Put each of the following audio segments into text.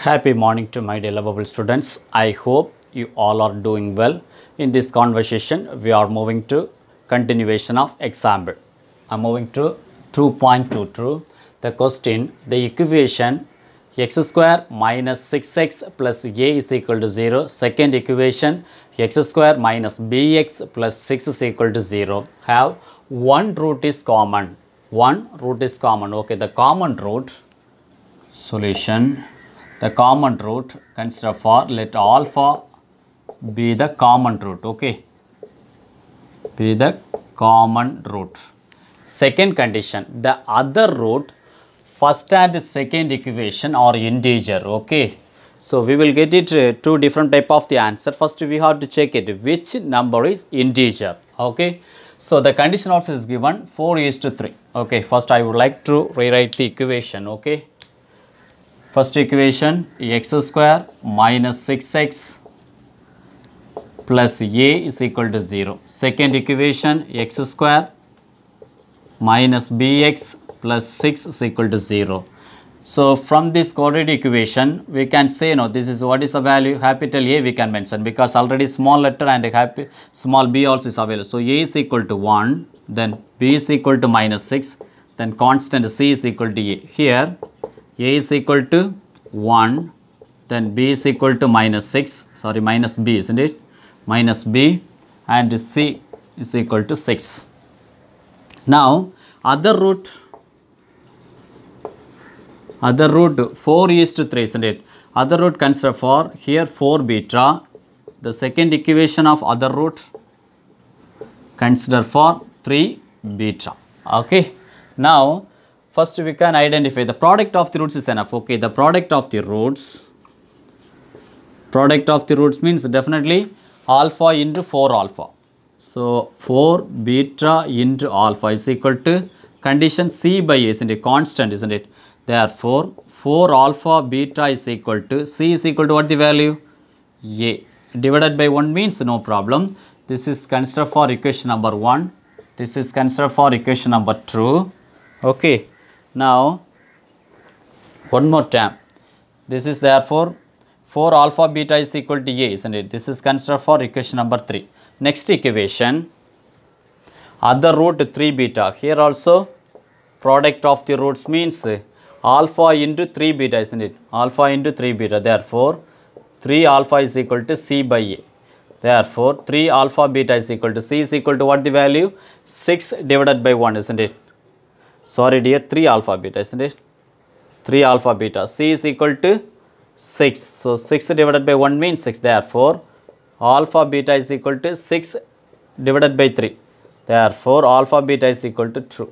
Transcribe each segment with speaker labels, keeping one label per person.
Speaker 1: Happy morning to my dear lovable students. I hope you all are doing well. In this conversation, we are moving to continuation of example. I'm moving to 2.22. The question, the equation x square minus 6x plus a is equal to 0. Second equation, x square minus bx plus 6 is equal to 0. Have one root is common. One root is common. Okay, the common root solution the common root consider for let alpha be the common root okay be the common root second condition the other root first and second equation are integer okay so we will get it uh, two different type of the answer first we have to check it which number is integer okay so the condition also is given 4 is to 3 okay first i would like to rewrite the equation okay First equation x square minus 6x plus a is equal to 0. Second equation x square minus bx plus 6 is equal to 0. So from this quadratic equation, we can say, you know, this is what is the value, capital A we can mention because already small letter and happy, small b also is available. So A is equal to 1, then B is equal to minus 6, then constant C is equal to A. Here, a is equal to 1, then b is equal to minus 6, sorry minus b isn't it, minus b and c is equal to 6. Now, other root, other root 4 is to 3 isn't it, other root consider for here 4 beta, the second equation of other root consider for 3 beta, okay. Now, First we can identify the product of the roots is enough. Okay, the product of the roots. Product of the roots means definitely alpha into 4 alpha. So, 4 beta into alpha is equal to condition C by A isn't it constant isn't it. Therefore, 4 alpha beta is equal to C is equal to what the value? A divided by 1 means no problem. This is considered for equation number 1. This is considered for equation number 2. Okay. Now, one more term. This is therefore 4 alpha beta is equal to A, isn't it? This is considered for equation number 3. Next equation, other root 3 beta. Here also product of the roots means alpha into 3 beta, isn't it? Alpha into 3 beta. Therefore, 3 alpha is equal to C by A. Therefore, 3 alpha beta is equal to C is equal to what the value? 6 divided by 1, isn't it? sorry dear 3 alpha beta isn't it 3 alpha beta c is equal to 6 so 6 divided by 1 means 6 therefore alpha beta is equal to 6 divided by 3 therefore alpha beta is equal to true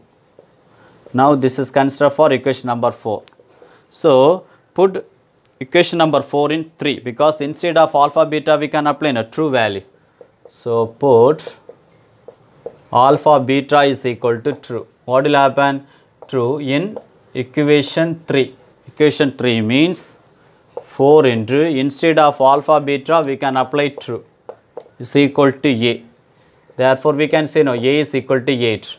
Speaker 1: now this is considered for equation number 4 so put equation number 4 in 3 because instead of alpha beta we can apply a true value so put alpha beta is equal to true what will happen? True in equation 3. Equation 3 means 4 into instead of alpha beta we can apply true is equal to A. Therefore, we can say no A is equal to 8.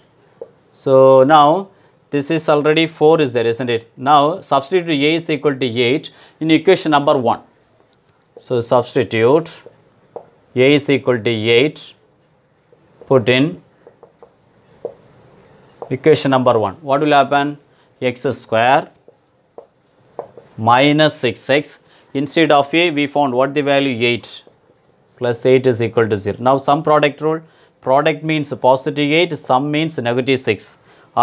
Speaker 1: So, now this is already 4 is there isn't it. Now, substitute A is equal to 8 in equation number 1. So, substitute A is equal to 8 put in equation number 1 what will happen x square minus 6x instead of a we found what the value 8 plus 8 is equal to 0 now sum product rule product means positive 8 sum means negative 6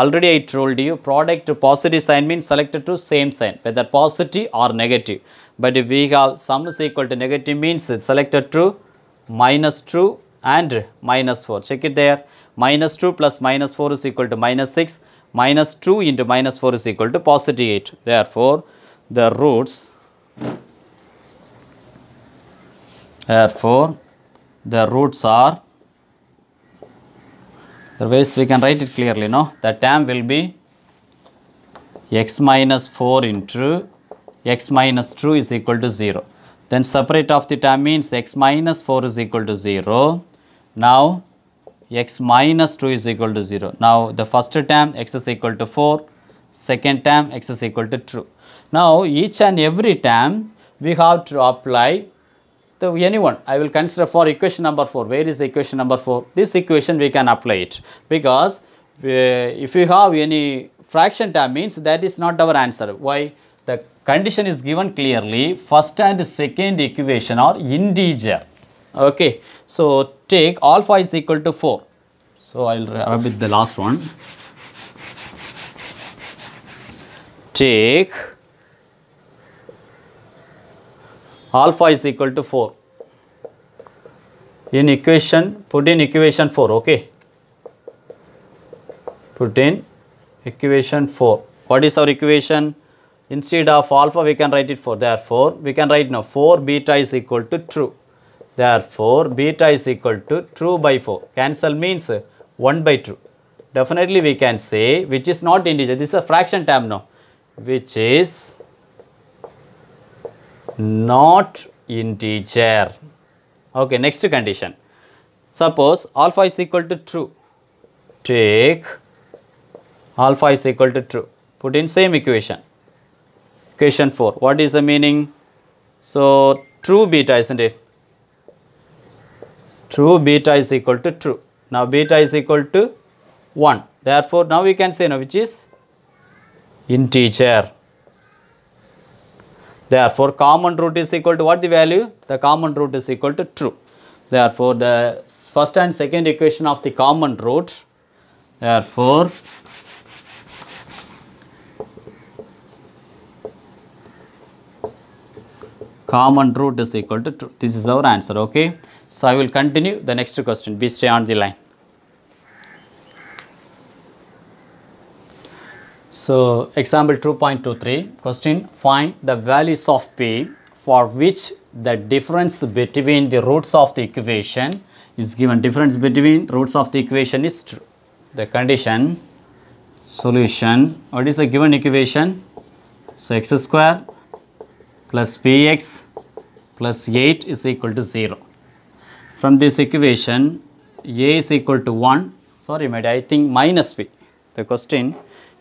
Speaker 1: already I told you product positive sign means selected to same sign whether positive or negative but if we have sum is equal to negative means selected to minus 2 and minus 4 check it there minus 2 plus minus 4 is equal to minus 6, minus 2 into minus 4 is equal to positive 8. Therefore, the roots, therefore, the roots are, the ways we can write it clearly, no? The term will be x minus 4 into x minus 2 is equal to 0. Then separate of the term means x minus 4 is equal to 0. Now, x minus 2 is equal to 0. Now, the first term x is equal to 4, second term x is equal to 2. Now, each and every term we have to apply to anyone. I will consider for equation number 4. Where is the equation number 4? This equation we can apply it because we, if you have any fraction term means that is not our answer. Why? The condition is given clearly first and second equation are integer okay so take alpha is equal to 4 so i'll rub with the last one take alpha is equal to 4 in equation put in equation 4 okay put in equation 4 what is our equation instead of alpha we can write it 4 therefore we can write now 4 beta is equal to true Therefore, beta is equal to 2 by 4. Cancel means 1 by 2. Definitely we can say which is not integer. This is a fraction term now. Which is not integer. Okay, next condition. Suppose alpha is equal to 2. Take alpha is equal to 2. Put in same equation. Equation 4. What is the meaning? So, true beta isn't it? True beta is equal to true. Now beta is equal to 1. Therefore, now we can say now which is integer. Therefore, common root is equal to what the value? The common root is equal to true. Therefore, the first and second equation of the common root. Therefore, common root is equal to true. This is our answer. Okay. So, I will continue the next question, be stay on the line. So, example 2.23 question find the values of p for which the difference between the roots of the equation is given difference between roots of the equation is true. The condition solution what is the given equation? So, x square plus px plus 8 is equal to 0. From this equation, A is equal to 1, sorry my dear, I think minus P. The question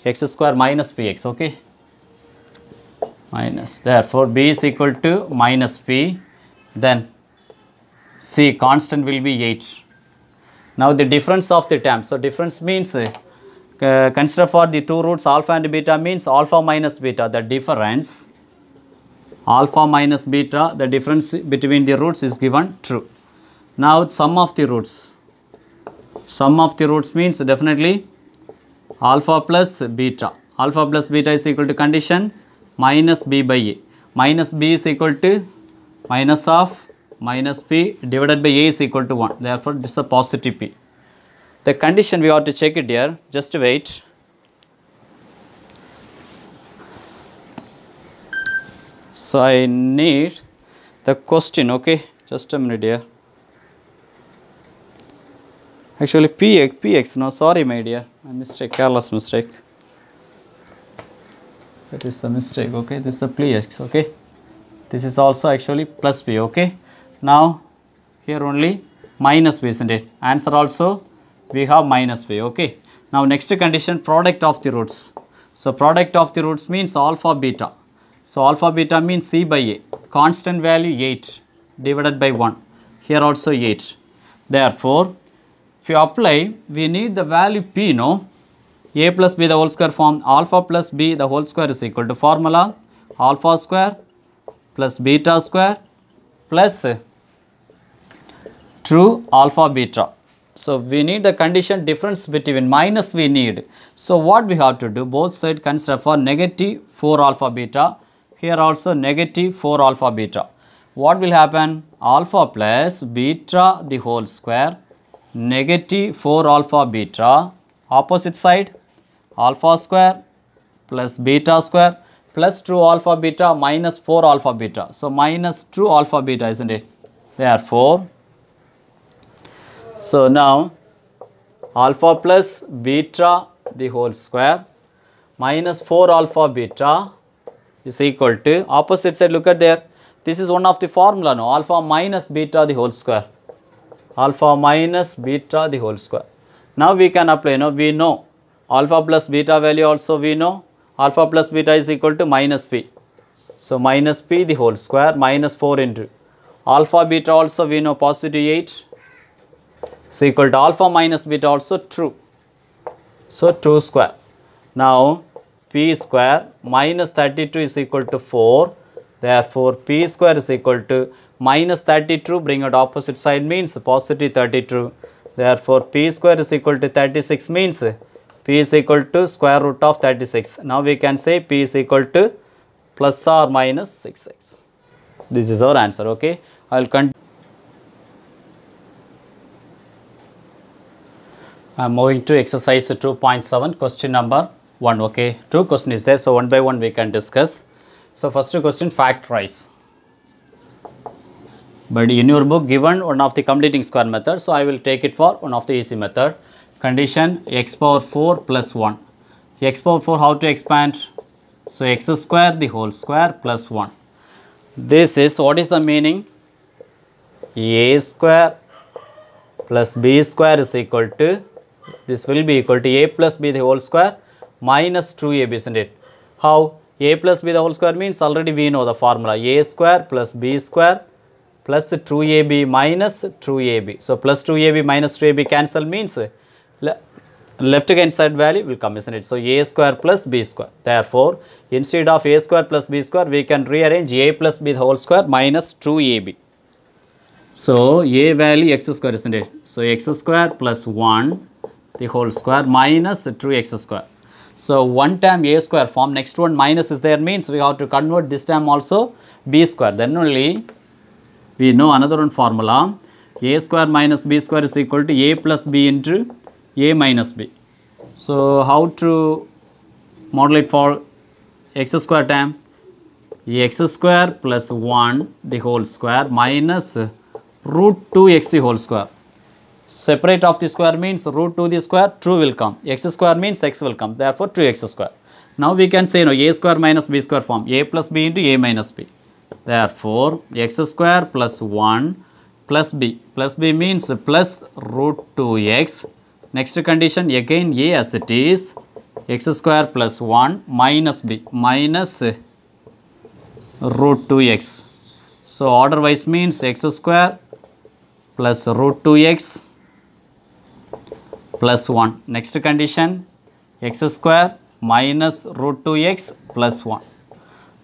Speaker 1: x square minus px, okay? Minus. Therefore, B is equal to minus P. Then C constant will be 8. Now, the difference of the terms. So, difference means uh, consider for the two roots alpha and beta means alpha minus beta the difference alpha minus beta the difference between the roots is given true. Now sum of the roots. Sum of the roots means definitely alpha plus beta. Alpha plus beta is equal to condition minus b by a. Minus b is equal to minus of minus p divided by a is equal to 1. Therefore, this is a positive p. The condition we have to check it here. Just wait. So, I need the question. Okay, just a minute here actually px px no sorry my dear mistake careless mistake that is a mistake okay this is a px okay this is also actually plus b okay now here only minus b isn't it answer also we have minus b okay now next condition product of the roots so product of the roots means alpha beta so alpha beta means c by a constant value 8 divided by 1 here also 8 therefore if you apply, we need the value P, no? A plus B the whole square form alpha plus B the whole square is equal to formula alpha square plus beta square plus true alpha beta. So, we need the condition difference between minus we need. So, what we have to do both side consider for negative 4 alpha beta here also negative 4 alpha beta. What will happen alpha plus beta the whole square negative 4 alpha beta opposite side alpha square plus beta square plus 2 alpha beta minus 4 alpha beta. So, minus 2 alpha beta is not it therefore. So, now alpha plus beta the whole square minus 4 alpha beta is equal to opposite side look at there this is one of the formula no alpha minus beta the whole square alpha minus beta the whole square. Now we can apply, you know, we know alpha plus beta value also we know alpha plus beta is equal to minus p. So, minus p the whole square minus 4 into alpha beta also we know positive 8 is equal to alpha minus beta also true. So, 2 square. Now, p square minus 32 is equal to 4 therefore, p square is equal to minus 32 bring out opposite side means positive 32. Therefore, p square is equal to 36 means p is equal to square root of 36. Now, we can say p is equal to plus or minus 6x. This is our answer. Okay. I will continue. I am moving to exercise 2.7 question number 1. Okay. Two question is there. So, one by one we can discuss. So, first question factorize. But in your book given one of the completing square method, so I will take it for one of the easy method. Condition x power 4 plus 1. x power 4 how to expand? So x square the whole square plus 1. This is what is the meaning? a square plus b square is equal to this will be equal to a plus b the whole square minus 2ab isn't it? How? a plus b the whole square means already we know the formula a square plus b square plus 2ab minus 2ab. So, plus 2ab minus 2ab cancel means left hand side value will come isn't it. So, a square plus b square. Therefore, instead of a square plus b square we can rearrange a plus b whole square minus 2ab. So, a value x square isn't it. So, x square plus 1 the whole square minus 2x square. So, 1 time a square form next one minus is there means we have to convert this time also b square then only we know another one formula a square minus b square is equal to a plus b into a minus b. So, how to model it for x square term? x square plus 1 the whole square minus root 2 x the whole square. Separate of the square means root 2 the square 2 will come. x square means x will come therefore 2x square. Now we can say you no know, a square minus b square form a plus b into a minus b. Therefore, x square plus 1 plus b. Plus b means plus root 2x. Next condition again a as it is x square plus 1 minus b minus root 2x. So, order wise means x square plus root 2x plus 1. Next condition x square minus root 2x plus 1.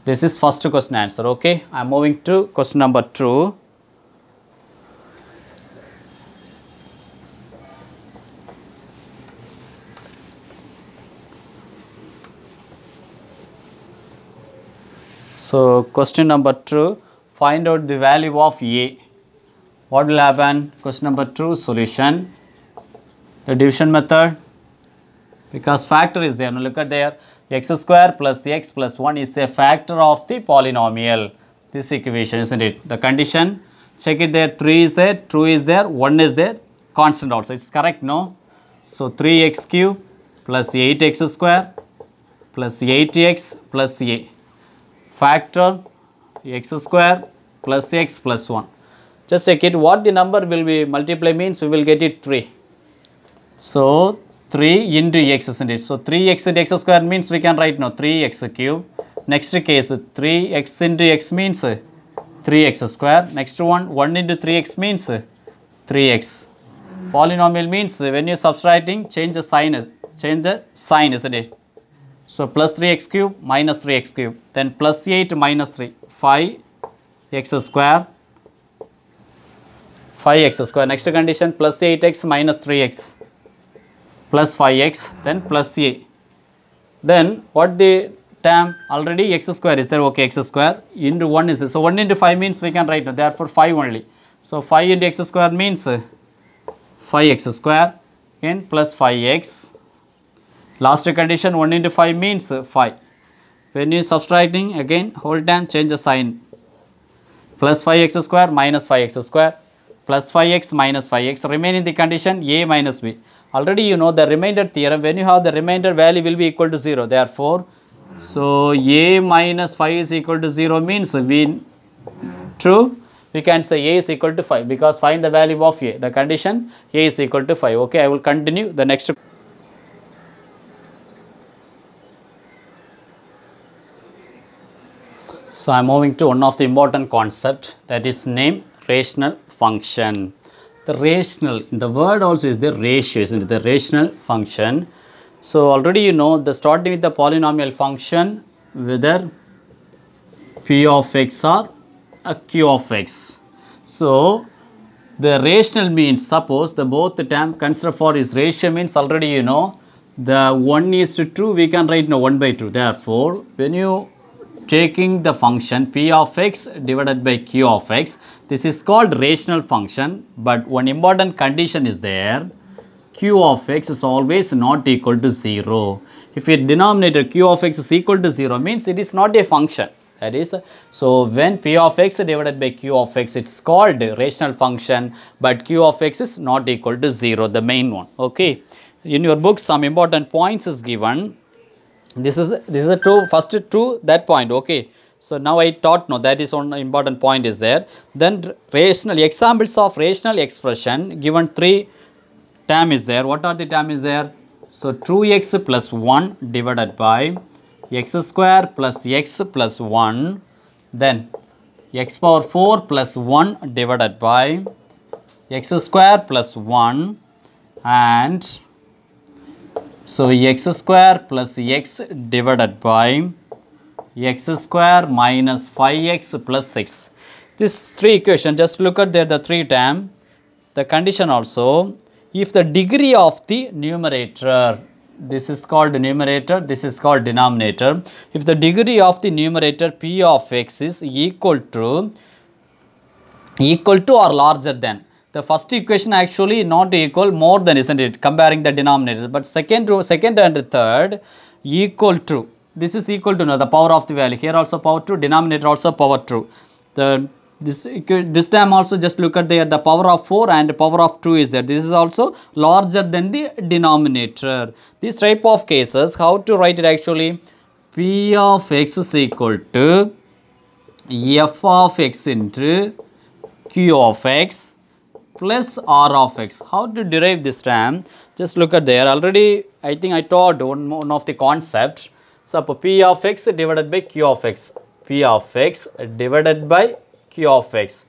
Speaker 1: This is first question answer. Okay, I'm moving to question number two. So question number two, find out the value of A. What will happen? Question number two, solution. The division method, because factor is there. Now look at there, x square plus x plus 1 is a factor of the polynomial. This equation isn't it? The condition, check it there, 3 is there, 2 is there, 1 is there, constant also. It's correct, no? So 3x cube plus 8x square plus 8x plus a factor x square plus x plus 1. Just check it what the number will be multiply means we will get it 3. So 3 into x, isn't it? So, 3x into x square means we can write now 3x cube. Next case 3x into x means 3x square. Next one 1 into 3x means 3x. Polynomial means when you are subtracting change the sign, change the sign isn't it? So, plus 3x cube minus 3x cube then plus 8 minus 3 5x square 5x square. Next condition plus 8x minus 3x plus 5x then plus a. Then what the term already x square is there okay x square into 1 is there. So 1 into 5 means we can write therefore 5 only. So 5 into x square means 5x square and plus 5x. Last condition 1 into 5 means 5. When you subtracting again whole term change the sign plus 5x square minus 5x square plus 5x minus 5x remain in the condition a minus b already you know the remainder theorem when you have the remainder value will be equal to 0 therefore so a minus 5 is equal to 0 means we true we can say a is equal to 5 because find the value of a the condition a is equal to 5 okay i will continue the next so i'm moving to one of the important concept that is name rational function the rational in the word also is the ratio is the rational function so already you know the starting with the polynomial function whether p of x or a q of x so the rational means suppose the both the term consider for is ratio means already you know the 1 is to 2 we can write no 1 by 2 therefore when you taking the function p of x divided by q of x this is called rational function, but one important condition is there. q of x is always not equal to 0. If your denominator q of x is equal to 0 means it is not a function. That is, so when p of x divided by q of x, it's called rational function, but q of x is not equal to 0, the main one. Okay. In your book, some important points is given. This is this is the true first true that point. Okay. So, now I taught no that is one important point is there. Then rational examples of rational expression given three term is there. What are the term is there? So, 2x plus 1 divided by x square plus x plus 1 then x power 4 plus 1 divided by x square plus 1 and so x square plus x divided by x square minus 5x plus 6. This three equation, just look at there the three term. The condition also, if the degree of the numerator, this is called numerator, this is called denominator. If the degree of the numerator p of x is equal to, equal to or larger than, the first equation actually not equal more than isn't it comparing the denominators but second row second and third equal to this is equal to no, the power of the value. Here also power 2, denominator also power 2. The, this, this time also just look at there the power of 4 and power of 2 is there. This is also larger than the denominator. This type of cases, how to write it actually? P of x is equal to f of x into q of x plus r of x. How to derive this term? Just look at there. Already, I think I taught one, one of the concepts so, P of x divided by Q of x, P of x divided by Q of x.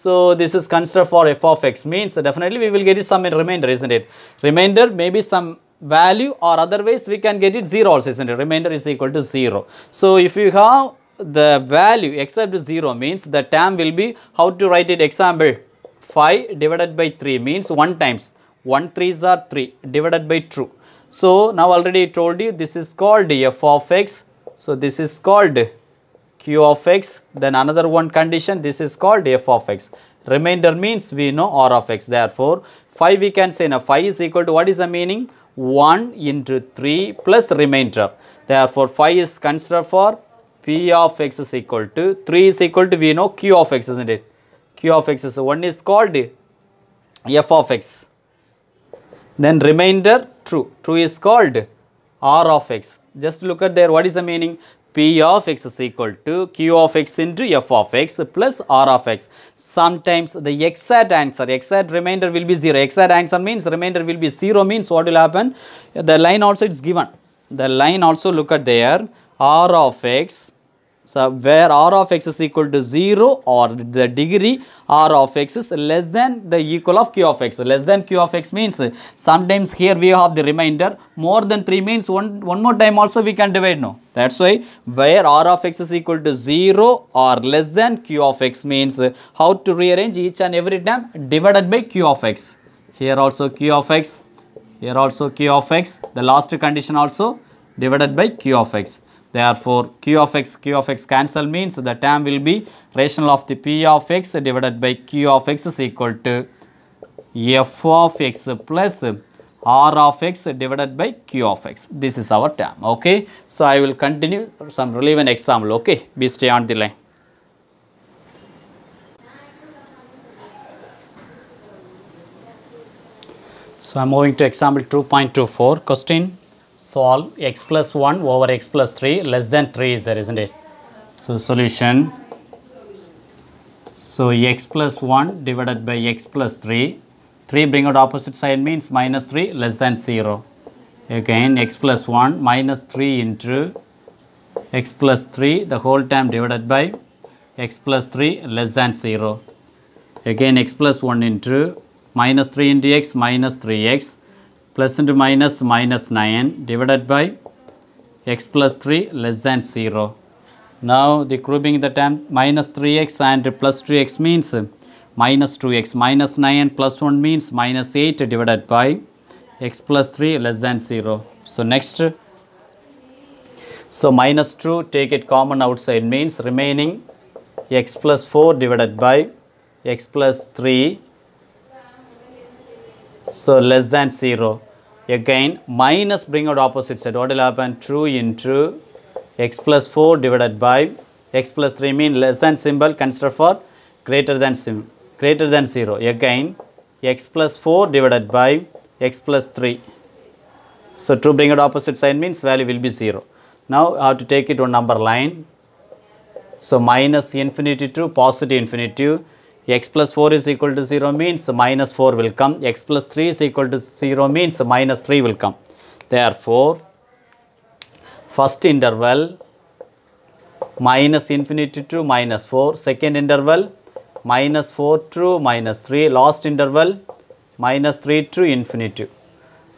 Speaker 1: So, this is considered for f of x means definitely we will get some remainder isn't it? Remainder maybe some value or otherwise we can get it 0 also isn't it? Remainder is equal to 0. So, if you have the value except 0 means the term will be how to write it example 5 divided by 3 means 1 times 1 3 are 3 divided by 2 so, now already told you this is called f of x. So, this is called q of x. Then another one condition this is called f of x. Remainder means we know r of x. Therefore, phi we can say now phi is equal to what is the meaning? 1 into 3 plus remainder. Therefore, phi is considered for p of x is equal to 3 is equal to we know q of x isn't it? q of x is one is called f of x then remainder true. True is called R of x. Just look at there what is the meaning? P of x is equal to Q of x into F of x plus R of x. Sometimes the exact answer, exact remainder will be 0. Exact answer means remainder will be 0 means what will happen? The line also is given. The line also look at there R of x so, where r of x is equal to 0 or the degree r of x is less than the equal of q of x. Less than q of x means sometimes here we have the remainder more than 3 means one, one more time also we can divide no. That's why where r of x is equal to 0 or less than q of x means how to rearrange each and every time divided by q of x. Here also q of x, here also q of x, the last condition also divided by q of x. Therefore, q of x, q of x cancel means the term will be rational of the p of x divided by q of x is equal to f of x plus r of x divided by q of x. This is our term. Okay. So, I will continue some relevant example. Okay. Be stay on the line. So, I am moving to example 2.24 question solve x plus 1 over x plus 3 less than 3 is there isn't it. So, solution. So, x plus 1 divided by x plus 3. 3 bring out opposite side means minus 3 less than 0. Again x plus 1 minus 3 into x plus 3 the whole time divided by x plus 3 less than 0. Again x plus 1 into minus 3 into x minus 3x plus into minus minus 9 divided by x plus 3 less than 0. Now the grouping the term minus 3x and plus three 2x means minus 2x minus 9 plus 1 means minus 8 divided by x plus 3 less than 0. So next so minus 2 take it common outside means remaining x plus 4 divided by x plus 3 so less than 0 Again, minus bring out opposite side. What will happen? True into x plus 4 divided by x plus 3 mean less than symbol consider for greater than symbol greater than 0 again x plus 4 divided by x plus 3 so true bring out opposite sign means value will be 0 now I have to take it on number line so minus infinity to positive infinity x plus 4 is equal to 0 means minus 4 will come, x plus 3 is equal to 0 means minus 3 will come. Therefore, first interval minus infinity to minus 4, second interval minus 4 to minus 3, last interval minus 3 to infinity.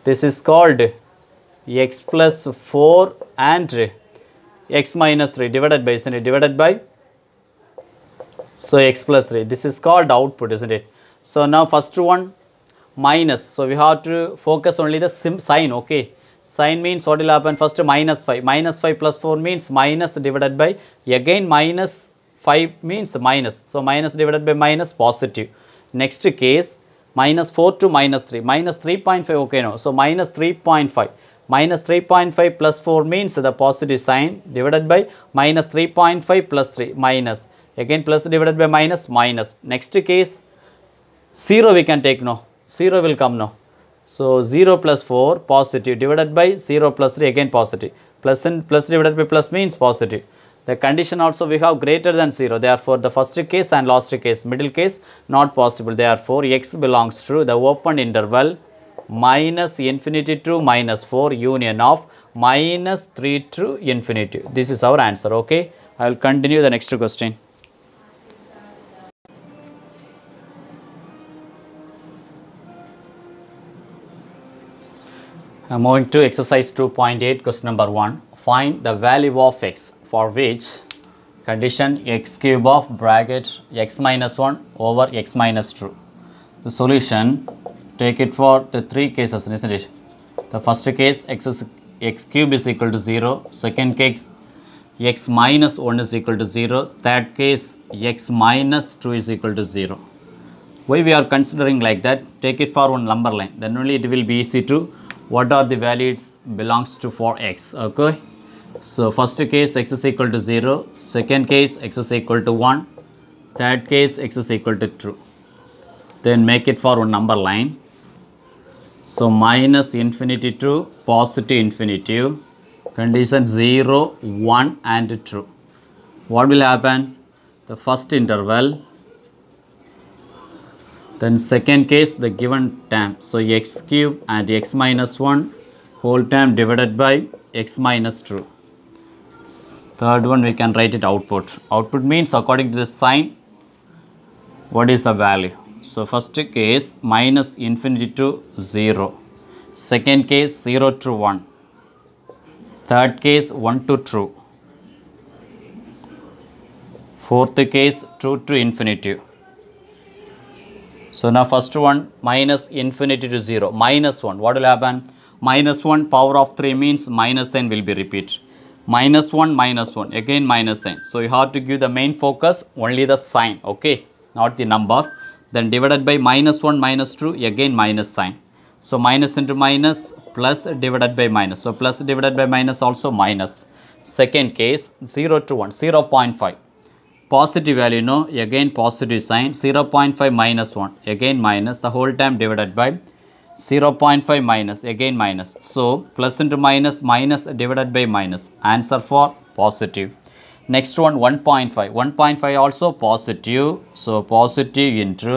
Speaker 1: This is called x plus 4 and x minus 3 divided by, isn't divided by so, x 3. this is called output is not it. So, now first one minus. So, we have to focus only the sign okay. Sign means what will happen first minus 5 minus 5 plus 4 means minus divided by again minus 5 means minus. So, minus divided by minus positive. Next case minus 4 to minus 3 minus 3.5 okay no. So, minus 3.5 minus 3.5 plus 4 means the positive sign divided by minus 3.5 plus 3 minus again plus divided by minus minus next case 0 we can take no 0 will come no so 0 plus 4 positive divided by 0 plus 3 again positive plus and plus divided by plus means positive the condition also we have greater than 0 therefore the first case and last case middle case not possible therefore x belongs to the open interval minus infinity to minus 4 union of minus 3 to infinity. This is our answer, okay? I will continue the next question. I'm uh, moving to exercise 2.8 question number 1. Find the value of x for which condition x cube of bracket x minus 1 over x minus 2. The solution take it for the three cases isn't it? The first case x, is, x cube is equal to 0. Second case x minus 1 is equal to 0. Third case x minus 2 is equal to 0. Why we are considering like that? Take it for one number line. Then only it will be easy to what are the values belongs to for x okay so first case x is equal to 0 second case x is equal to 1 third case x is equal to 2 then make it for one number line so minus infinity to positive infinity condition 0 1 and 2 what will happen the first interval then second case, the given term. So x cube and x minus 1 whole term divided by x minus 2. Third one, we can write it output. Output means according to the sign, what is the value? So first case, minus infinity to 0. Second case, 0 to 1. Third case, 1 to true. Fourth case, true to infinity. So now first one minus infinity to 0, minus 1. What will happen? Minus 1 power of 3 means minus n will be repeat. Minus 1, minus 1, again minus n. So you have to give the main focus only the sign, okay, not the number. Then divided by minus 1, minus 2, again minus sign. So minus into minus plus divided by minus. So plus divided by minus also minus. Second case 0 to 1, 0 0.5 positive value no again positive sign 0.5 minus 1 again minus the whole time divided by 0.5 minus again minus so plus into minus minus divided by minus answer for positive next one 1.5 1.5 also positive so positive into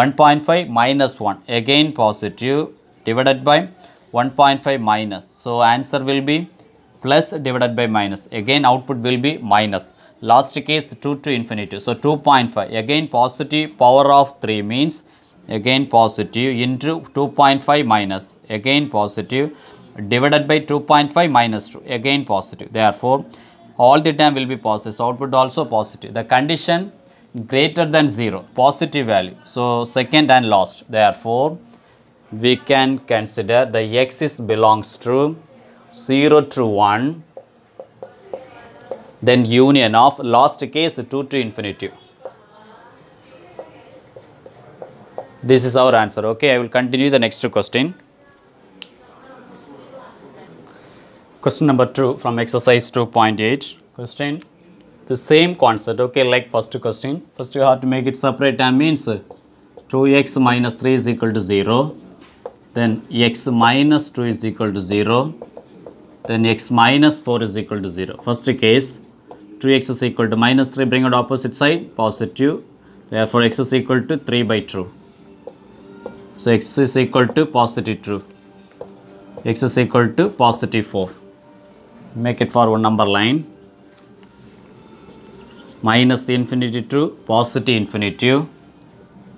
Speaker 1: 1.5 minus 1 again positive divided by 1.5 minus so answer will be plus divided by minus again output will be minus last case 2 to infinity so 2.5 again positive power of 3 means again positive into 2.5 minus again positive divided by 2.5 minus 2 again positive therefore all the time will be positive so output also positive the condition greater than 0 positive value so second and last therefore we can consider the x is belongs to 0 to 1 then union of last case 2 to infinity. This is our answer. Okay, I will continue the next question. Question number 2 from exercise 2.8. Question the same concept okay like first question first you have to make it separate I means 2x minus 3 is equal to 0 then x minus 2 is equal to 0 then x minus 4 is equal to 0 first case 2x is equal to minus 3, bring out opposite side, positive. Therefore, x is equal to 3 by 2. So, x is equal to 2. x is equal to positive 4. Make it for one number line. Minus infinity 2, positive infinity.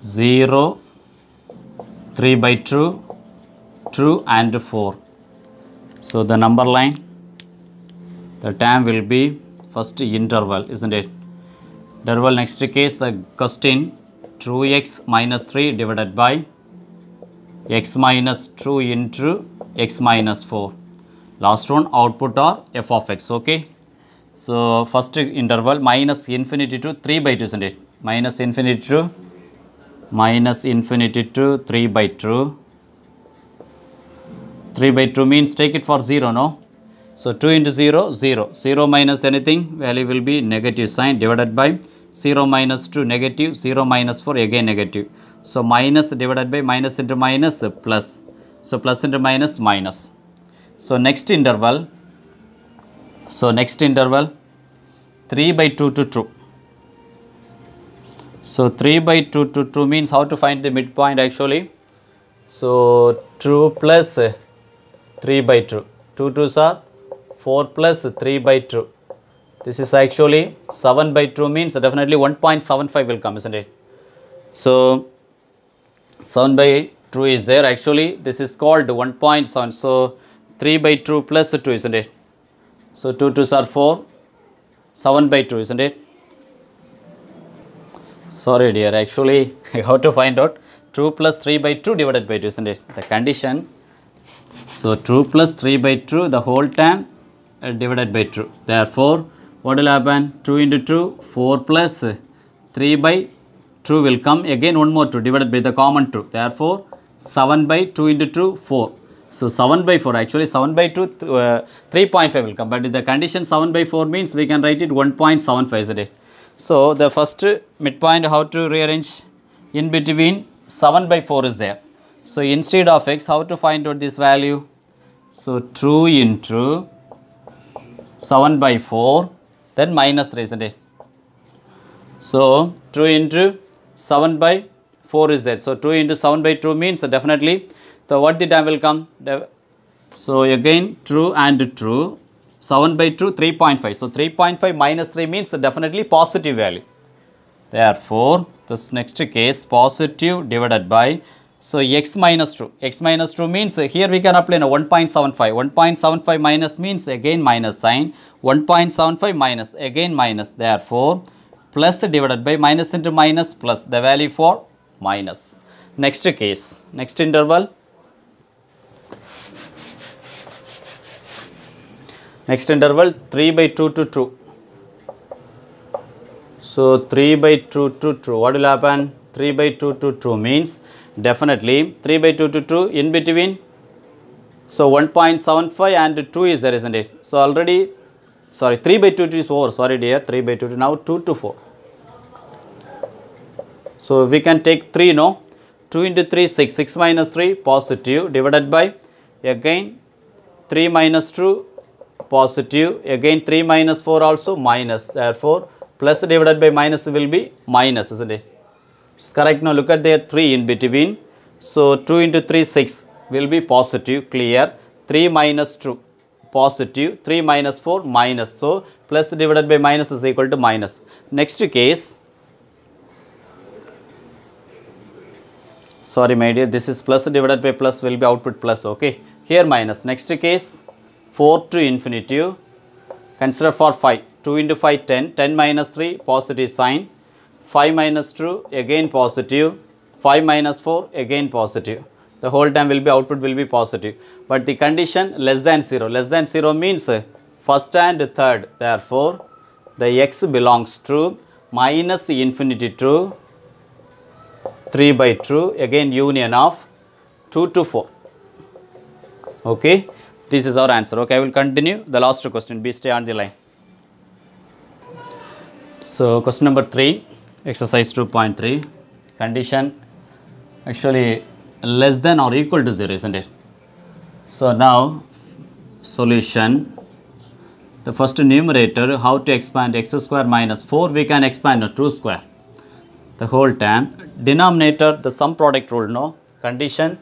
Speaker 1: 0, 3 by 2, true and 4. So, the number line, the time will be first interval, isn't it? Interval next case, the question 2x minus 3 divided by x minus 2 into x minus 4. Last one output are f of x, okay? So, first interval minus infinity to 3 by 2, isn't it? Minus infinity to minus infinity to 3 by 2. 3 by 2 means take it for 0, no? So 2 into 0, 0. 0 minus anything, value will be negative sign divided by 0 minus 2 negative, 0 minus 4 again negative. So minus divided by minus into minus plus. So plus into minus minus. So next interval, so next interval 3 by 2 to 2. So 3 by 2 to 2 means how to find the midpoint actually. So 2 plus 3 by 2. 2 2s are 4 plus 3 by 2. This is actually 7 by 2 means definitely 1.75 will come, isn't it? So, 7 by 2 is there. Actually, this is called 1.7. So, 3 by 2 plus 2, isn't it? So, 2 2s are 4. 7 by 2, isn't it? Sorry dear, actually, how to find out 2 plus 3 by 2 divided by 2, isn't it? The condition. So, 2 plus 3 by 2, the whole time divided by 2. Therefore, what will happen? 2 into 2, 4 plus 3 by 2 will come. Again, one more 2 divided by the common 2. Therefore, 7 by 2 into 2, 4. So, 7 by 4 actually 7 by 2, th uh, 3.5 will come. But the condition 7 by 4 means we can write it 1.75 is it. So, the first midpoint how to rearrange in between 7 by 4 is there. So, instead of x how to find out this value? So, 2 into 7 by 4 then minus 3 isn't it so 2 into 7 by 4 is there so 2 into 7 by 2 means definitely so what the time will come so again true and true 7 by 2 3.5 so 3.5 minus 3 means definitely positive value therefore this next case positive divided by so x minus 2, x minus 2 means here we can apply a 1.75, 1.75 minus means again minus sign, 1.75 minus again minus therefore plus divided by minus into minus plus the value for minus. Next case, next interval. Next interval 3 by 2 to 2. So 3 by 2 to 2, what will happen? 3 by 2 to 2 means Definitely. 3 by 2 to 2 in between. So 1.75 and 2 is there isn't it? So already, sorry 3 by 2 is 4, sorry dear 3 by 2 to now 2 to 4. So we can take 3 no, 2 into 3 6, 6 minus 3 positive divided by again 3 minus 2 positive again 3 minus 4 also minus therefore plus divided by minus will be minus isn't it? It's correct. Now look at the 3 in between. So 2 into 3 6 will be positive clear. 3 minus 2 positive 3 minus 4 minus. So plus divided by minus is equal to minus. Next case sorry my dear this is plus divided by plus will be output plus okay. Here minus next case 4 to infinitive consider for 5 2 into 5 10 10 minus 3 positive sign 5 minus 2 again positive, 5 minus 4 again positive. The whole time will be output will be positive. But the condition less than 0, less than 0 means uh, first and third. Therefore, the x belongs to minus infinity to 3 by 2 again union of 2 to 4. Okay, this is our answer. Okay, I will continue the last question. Be stay on the line. So, question number 3 exercise 2.3 condition actually less than or equal to 0 isn't it so now solution the first numerator how to expand x square minus 4 we can expand 2 square the whole term denominator the sum product rule no condition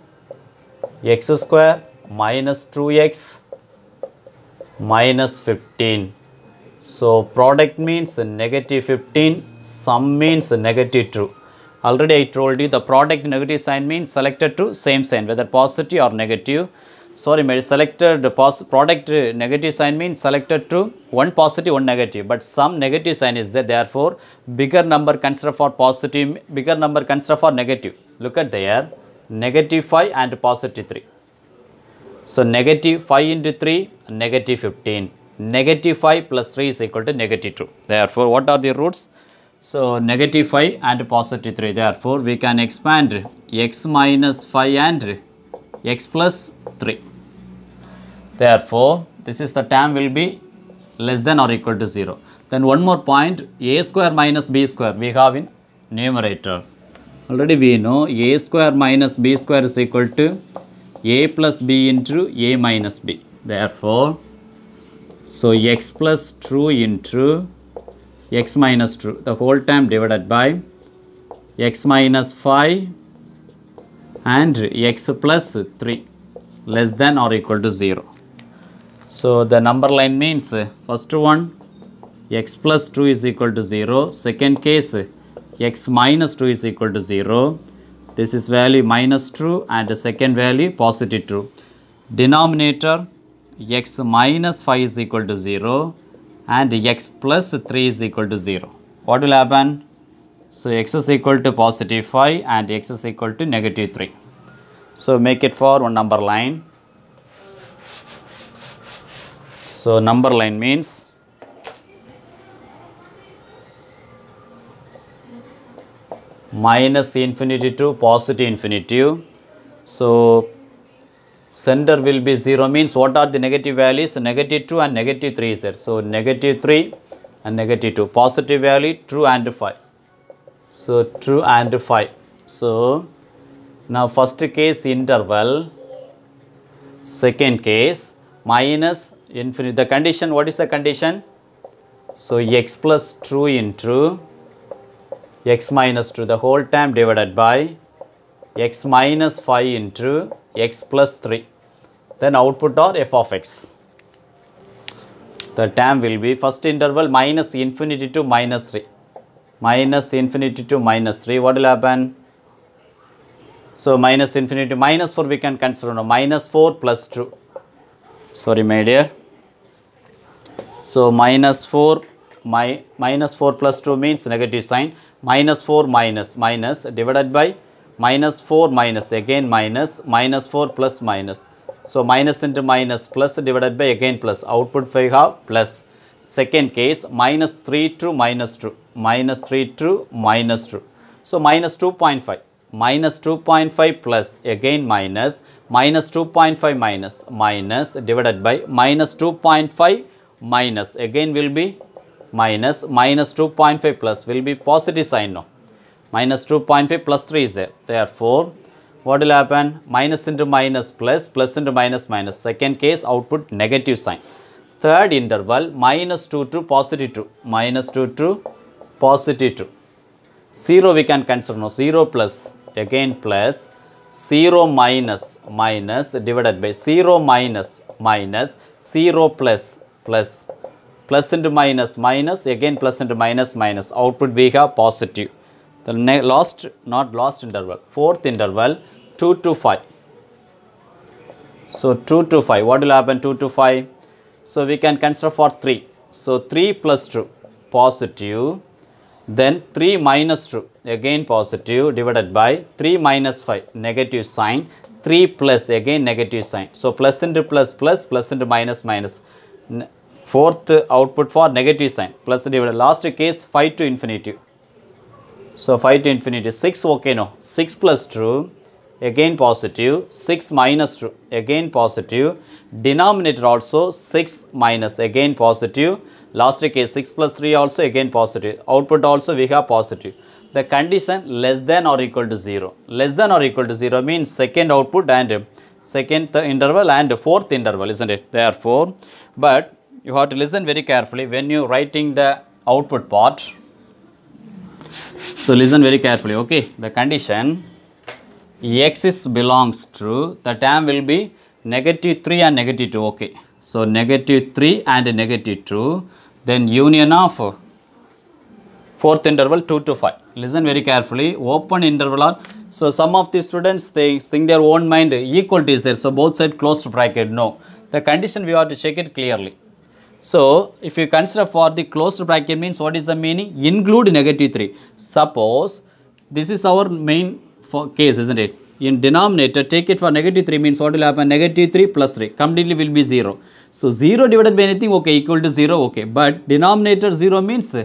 Speaker 1: x square minus 2x minus 15 so product means negative 15 sum means negative true. Already I told you the product negative sign means selected true, same sign whether positive or negative. Sorry, my selected product negative sign means selected true, one positive, one negative. But sum negative sign is there, therefore, bigger number considered for positive, bigger number considered for negative. Look at there, negative 5 and positive 3. So, negative 5 into 3, negative 15 negative 5 plus 3 is equal to negative 2. Therefore, what are the roots? So, negative 5 and positive 3 therefore, we can expand x minus 5 and x plus 3. Therefore, this is the term will be less than or equal to 0. Then one more point a square minus b square we have in numerator. Already we know a square minus b square is equal to a plus b into a minus b. Therefore, so x plus 2 into x minus 2 the whole time divided by x minus 5 and x plus 3 less than or equal to 0. So, the number line means first one x plus 2 is equal to 0, second case x minus 2 is equal to 0, this is value minus 2 and the second value positive 2. Denominator x minus 5 is equal to 0 and x plus 3 is equal to 0. What will happen? So, x is equal to positive 5 and x is equal to negative 3. So, make it for one number line. So, number line means minus infinity to positive infinity. So, center will be 0 means what are the negative values negative 2 and negative 3 is there so negative 3 and negative 2 positive value true and 5 so true and 5 so now first case interval second case minus infinity the condition what is the condition so x plus true into x minus 2 the whole time divided by x minus 5 into x plus 3. Then output or f of x. The term will be first interval minus infinity to minus 3. Minus infinity to minus 3. What will happen? So, minus infinity 4 we can consider now. Minus 4 plus 2. Sorry my dear. So, minus 4 my minus 4 plus 2 means negative sign minus 4 minus minus divided by minus 4 minus again minus minus 4 plus minus. So, minus into minus plus divided by again plus output 5 half plus. Second case minus 3 to minus 2 minus 3 to minus 2. So, minus 2.5 minus 2.5 plus again minus minus 2.5 minus minus divided by minus 2.5 minus again will be minus minus 2.5 plus will be positive sign now minus 2.5 plus 3 is there. Therefore, what will happen? Minus into minus plus, plus into minus minus. Second case, output negative sign. Third interval, minus 2 to positive 2, minus 2 to positive 2. 0 we can consider now, 0 plus, again plus, 0 minus, minus divided by 0 minus, minus, 0 plus, plus, plus into minus, minus, again plus into minus, minus. Output we have positive the last not last interval fourth interval 2 to 5 so 2 to 5 what will happen 2 to 5 so we can consider for 3 so 3 plus 2 positive then 3 minus 2 again positive divided by 3 minus 5 negative sign 3 plus again negative sign so plus into plus plus plus into minus minus fourth output for negative sign plus divided last case 5 to infinity so 5 to infinity 6 okay no 6 plus 2 again positive 6 minus 2 again positive denominator also 6 minus again positive last case 6 plus 3 also again positive output also we have positive the condition less than or equal to 0 less than or equal to 0 means second output and second interval and fourth interval isn't it therefore but you have to listen very carefully when you writing the output part so listen very carefully, okay. The condition x is belongs to, the term will be negative 3 and negative 2, okay. So negative 3 and negative 2, then union of fourth interval 2 to 5. Listen very carefully, open interval or so some of the students think think their own mind equality is there. So both side closed bracket, no. The condition we have to check it clearly. So, if you consider for the closed bracket means what is the meaning? Include negative 3. Suppose this is our main case isn't it? In denominator take it for negative 3 means what will happen? Negative 3 plus 3 completely will be 0. So, 0 divided by anything okay equal to 0 okay. But denominator 0 means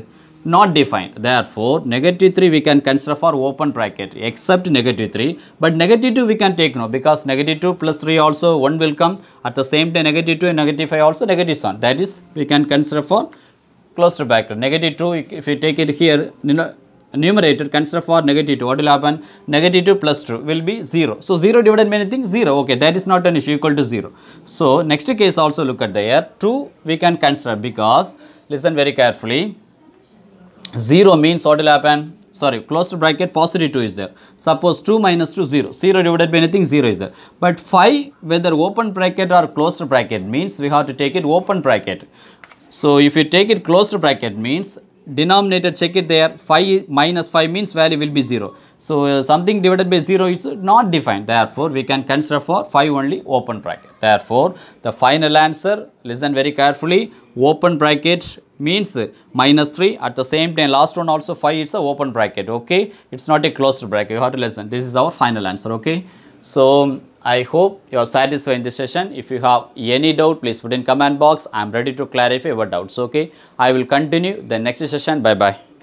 Speaker 1: not defined. Therefore, negative 3 we can consider for open bracket except negative 3. But negative 2 we can take no because negative 2 plus 3 also 1 will come. At the same time negative 2 and negative 5 also negative 1. That is we can consider for closed bracket. Negative 2 if we take it here you know, numerator consider for negative 2 what will happen negative 2 plus 2 will be 0 so 0 divided by anything 0 okay that is not an issue equal to 0 so next case also look at the here 2 we can consider because listen very carefully 0 means what will happen? Sorry, closed bracket positive 2 is there. Suppose 2 minus 2, 0. 0 divided by anything, 0 is there. But 5, whether open bracket or closed bracket means we have to take it open bracket. So, if you take it closed bracket means denominator check it there 5 minus 5 means value will be 0. So, uh, something divided by 0 is not defined therefore, we can consider for 5 only open bracket. Therefore, the final answer listen very carefully open bracket means minus 3 at the same time last one also 5 is a open bracket okay it is not a closed bracket you have to listen this is our final answer okay. So, I hope you are satisfied in this session. If you have any doubt, please put in comment box. I am ready to clarify your doubts. Okay. I will continue the next session. Bye-bye.